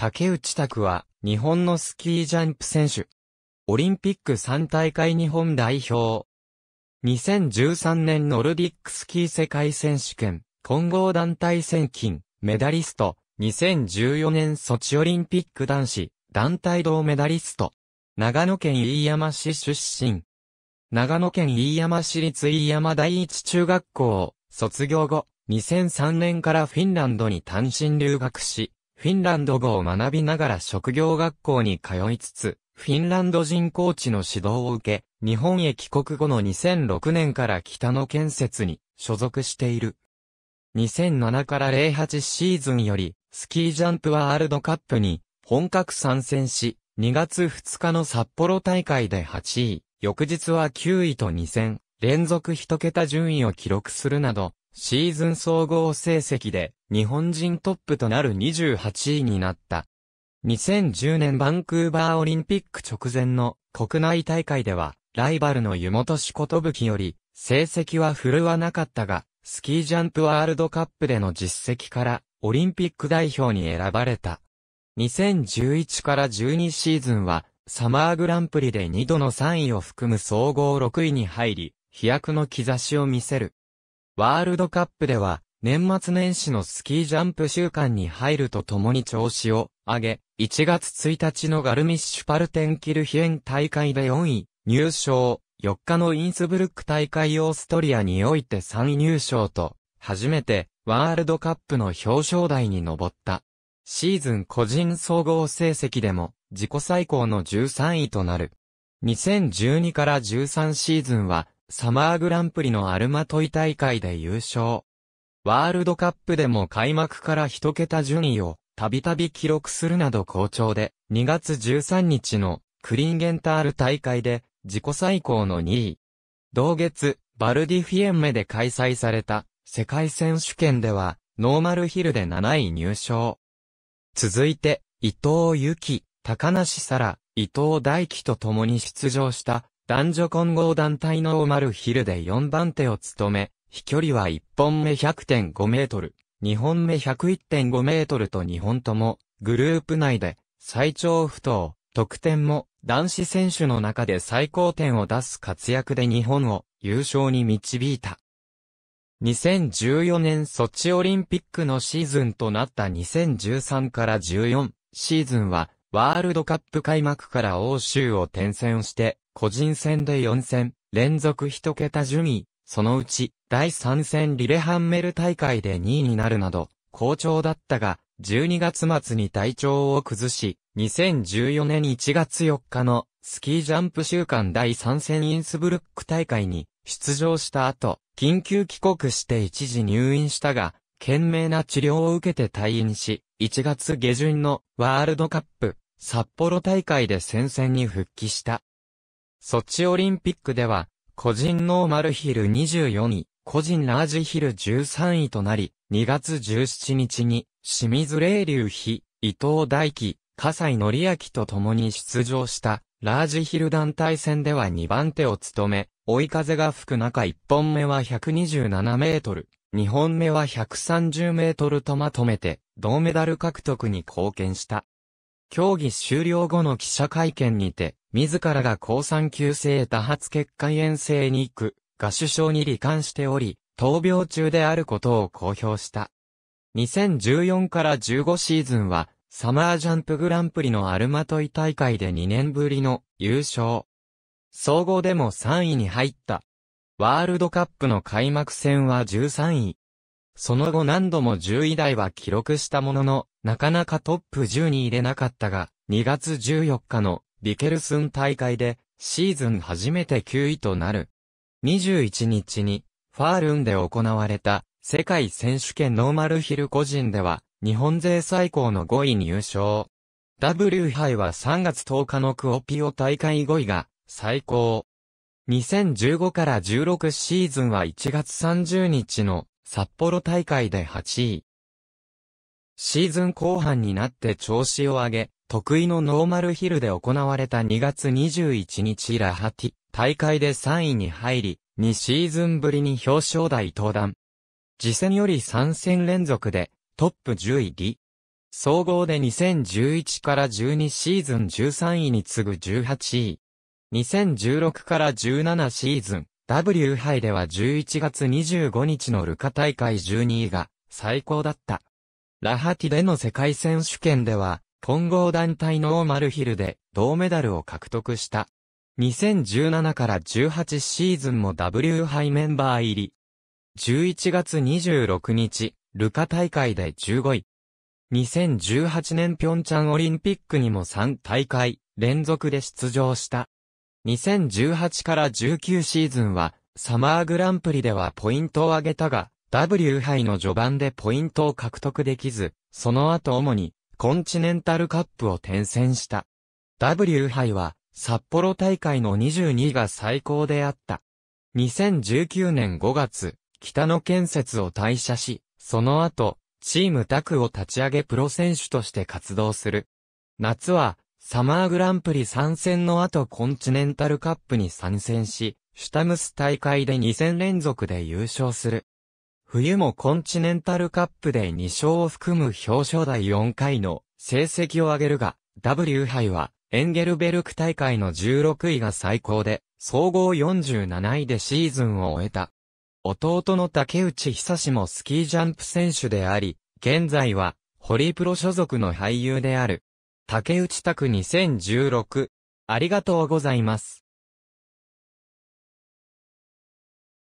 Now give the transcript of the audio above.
竹内拓は、日本のスキージャンプ選手。オリンピック3大会日本代表。2013年ノルディックスキー世界選手権、混合団体戦金、メダリスト。2014年ソチオリンピック男子、団体銅メダリスト。長野県飯山市出身。長野県飯山市立飯山第一中学校を卒業後、2003年からフィンランドに単身留学し、フィンランド語を学びながら職業学校に通いつつ、フィンランド人コーチの指導を受け、日本へ帰国後の2006年から北の建設に所属している。2007から08シーズンより、スキージャンプワールドカップに本格参戦し、2月2日の札幌大会で8位、翌日は9位と2戦、連続1桁順位を記録するなど、シーズン総合成績で日本人トップとなる28位になった。2010年バンクーバーオリンピック直前の国内大会では、ライバルの湯本ことぶきより、成績は振るわなかったが、スキージャンプワールドカップでの実績から、オリンピック代表に選ばれた。2011から12シーズンは、サマーグランプリで2度の3位を含む総合6位に入り、飛躍の兆しを見せる。ワールドカップでは、年末年始のスキージャンプ週間に入るとともに調子を上げ、1月1日のガルミッシュパルテンキルヒエン大会で4位、入賞、4日のインスブルック大会オーストリアにおいて3位入賞と、初めてワールドカップの表彰台に上った。シーズン個人総合成績でも自己最高の13位となる。2012から13シーズンはサマーグランプリのアルマトイ大会で優勝。ワールドカップでも開幕から一桁順位をたびたび記録するなど好調で、2月13日のクリンゲンタール大会で自己最高の2位。同月、バルディフィエンメで開催された世界選手権ではノーマルヒルで7位入賞。続いて、伊藤由紀、高梨沙羅、伊藤大輝と共に出場した男女混合団体のオマルヒルで4番手を務め、飛距離は1本目100.5メートル、2本目101.5メートルと2本とも、グループ内で最長不倒、得点も男子選手の中で最高点を出す活躍で日本を優勝に導いた。2014年ソチオリンピックのシーズンとなった2013から14シーズンはワールドカップ開幕から欧州を転戦して個人戦で4戦、連続1桁順位、そのうち、第3戦リレハンメル大会で2位になるなど、好調だったが、12月末に体調を崩し、2014年1月4日のスキージャンプ週間第3戦インスブルック大会に出場した後、緊急帰国して一時入院したが、懸命な治療を受けて退院し、1月下旬のワールドカップ札幌大会で戦線に復帰した。ソチオリンピックでは、個人ノーマルヒル24位、個人ラージヒル13位となり、2月17日に、清水霊流比、伊藤大輝、笠井則明と共に出場した、ラージヒル団体戦では2番手を務め、追い風が吹く中1本目は127メートル、2本目は130メートルとまとめて、銅メダル獲得に貢献した。競技終了後の記者会見にて、自らが高酸球性多発血管炎性に行く、が首相に罹患しており、闘病中であることを公表した。2014から15シーズンは、サマージャンプグランプリのアルマトイ大会で2年ぶりの優勝。総合でも3位に入った。ワールドカップの開幕戦は13位。その後何度も10位台は記録したものの、なかなかトップ10に入れなかったが、2月14日のビケルスン大会で、シーズン初めて9位となる。21日に、ファールンで行われた、世界選手権ノーマルヒル個人では、日本勢最高の5位入賞。W 杯は3月10日のクオピオ大会5位が、最高。2015から16シーズンは1月30日の札幌大会で8位。シーズン後半になって調子を上げ、得意のノーマルヒルで行われた2月21日ラハティ大会で3位に入り、2シーズンぶりに表彰台登壇。次戦より3戦連続でトップ10位リ。総合で2011から12シーズン13位に次ぐ18位。2016から17シーズン W 杯では11月25日のルカ大会12位が最高だった。ラハティでの世界選手権では、混合団体のオーマルヒルで銅メダルを獲得した。2017から18シーズンも W 杯メンバー入り。11月26日、ルカ大会で15位。2018年ピョンチャンオリンピックにも3大会連続で出場した。2018から19シーズンは、サマーグランプリではポイントを上げたが、W 杯の序盤でポイントを獲得できず、その後主に、コンチネンタルカップを転戦した。W 杯は、札幌大会の22が最高であった。2019年5月、北野建設を退社し、その後、チームタクを立ち上げプロ選手として活動する。夏は、サマーグランプリ参戦の後コンチネンタルカップに参戦し、シュタムス大会で2戦連続で優勝する。冬もコンチネンタルカップで2勝を含む表彰台4回の成績を上げるが、W 杯はエンゲルベルク大会の16位が最高で、総合47位でシーズンを終えた。弟の竹内久志もスキージャンプ選手であり、現在は、ホリプロ所属の俳優である。竹内拓2016。ありがとうございます。